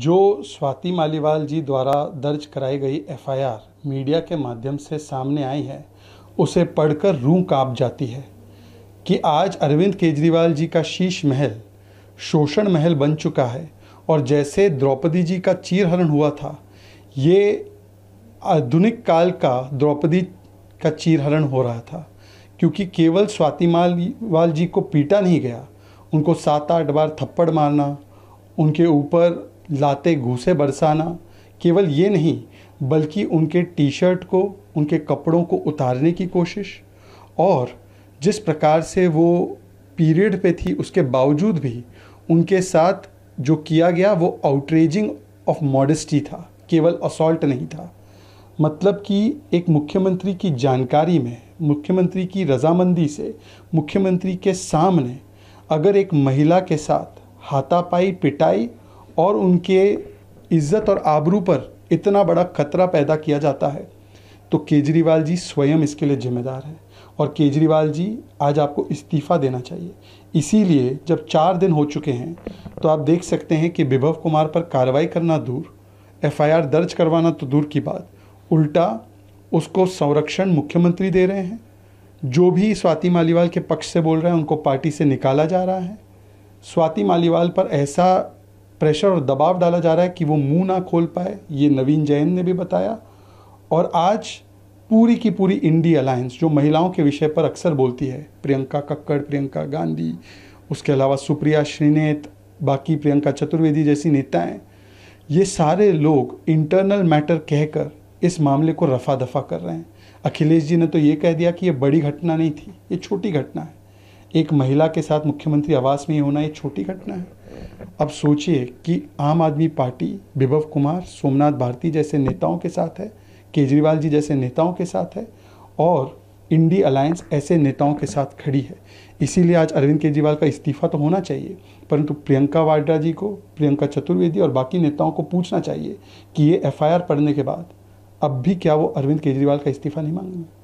जो स्वाति मालीवाल जी द्वारा दर्ज कराई गई एफआईआर मीडिया के माध्यम से सामने आई है उसे पढ़कर रू कांप जाती है कि आज अरविंद केजरीवाल जी का शीश महल शोषण महल बन चुका है और जैसे द्रौपदी जी का चीरहरण हुआ था ये आधुनिक काल का द्रौपदी का चीरहरण हो रहा था क्योंकि केवल स्वाति मालीवाल जी को पीटा नहीं गया उनको सात आठ बार थप्पड़ मारना उनके ऊपर लाते घूसे बरसाना केवल ये नहीं बल्कि उनके टी शर्ट को उनके कपड़ों को उतारने की कोशिश और जिस प्रकार से वो पीरियड पे थी उसके बावजूद भी उनके साथ जो किया गया वो आउटरेजिंग ऑफ मॉडेस्टी था केवल असॉल्ट नहीं था मतलब कि एक मुख्यमंत्री की जानकारी में मुख्यमंत्री की रजामंदी से मुख्यमंत्री के सामने अगर एक महिला के साथ हाथापाई पिटाई और उनके इज्जत और आबरू पर इतना बड़ा खतरा पैदा किया जाता है तो केजरीवाल जी स्वयं इसके लिए जिम्मेदार हैं और केजरीवाल जी आज आपको इस्तीफ़ा देना चाहिए इसीलिए जब चार दिन हो चुके हैं तो आप देख सकते हैं कि विभव कुमार पर कार्रवाई करना दूर एफआईआर दर्ज करवाना तो दूर की बात उल्टा उसको संरक्षण मुख्यमंत्री दे रहे हैं जो भी स्वाति मालीवाल के पक्ष से बोल रहे हैं उनको पार्टी से निकाला जा रहा है स्वाति मालीवाल पर ऐसा प्रेशर और दबाव डाला जा रहा है कि वो मुंह ना खोल पाए ये नवीन जैन ने भी बताया और आज पूरी की पूरी इंडी अलायंस जो महिलाओं के विषय पर अक्सर बोलती है प्रियंका कक्कड़ प्रियंका गांधी उसके अलावा सुप्रिया श्रीनेत बाकी प्रियंका चतुर्वेदी जैसी नेताएं ये सारे लोग इंटरनल मैटर कहकर इस मामले को रफा दफा कर रहे हैं अखिलेश जी ने तो ये कह दिया कि ये बड़ी घटना नहीं थी ये छोटी घटना है एक महिला के साथ मुख्यमंत्री आवास में ये होना ये छोटी घटना है अब सोचिए कि आम आदमी पार्टी विभव कुमार सोमनाथ भारती जैसे नेताओं के साथ है केजरीवाल जी जैसे नेताओं के साथ है और इंडी अलायंस ऐसे नेताओं के साथ खड़ी है इसीलिए आज अरविंद केजरीवाल का इस्तीफा तो होना चाहिए परंतु प्रियंका वाड्रा जी को प्रियंका चतुर्वेदी और बाकी नेताओं को पूछना चाहिए कि ये एफआईआर पढ़ने के बाद अब भी क्या वो अरविंद केजरीवाल का इस्तीफा नहीं मांगेंगे